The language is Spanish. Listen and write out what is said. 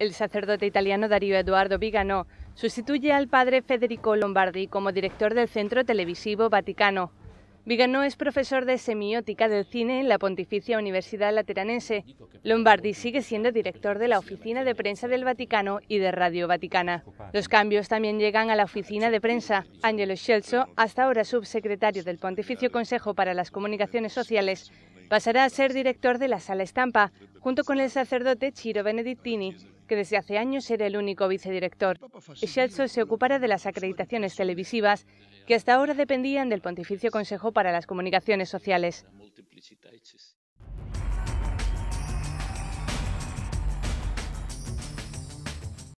El sacerdote italiano Darío Eduardo Viganó... sustituye al padre Federico Lombardi como director del Centro Televisivo Vaticano. Vigano es profesor de semiótica del cine en la Pontificia Universidad Lateranense. Lombardi sigue siendo director de la Oficina de Prensa del Vaticano y de Radio Vaticana. Los cambios también llegan a la Oficina de Prensa. Angelo Scelso, hasta ahora subsecretario del Pontificio Consejo para las Comunicaciones Sociales, pasará a ser director de la Sala Estampa, junto con el sacerdote Ciro Benedictini que desde hace años era el único vicedirector. Schelzo se ocupara de las acreditaciones televisivas que hasta ahora dependían del Pontificio Consejo para las Comunicaciones Sociales.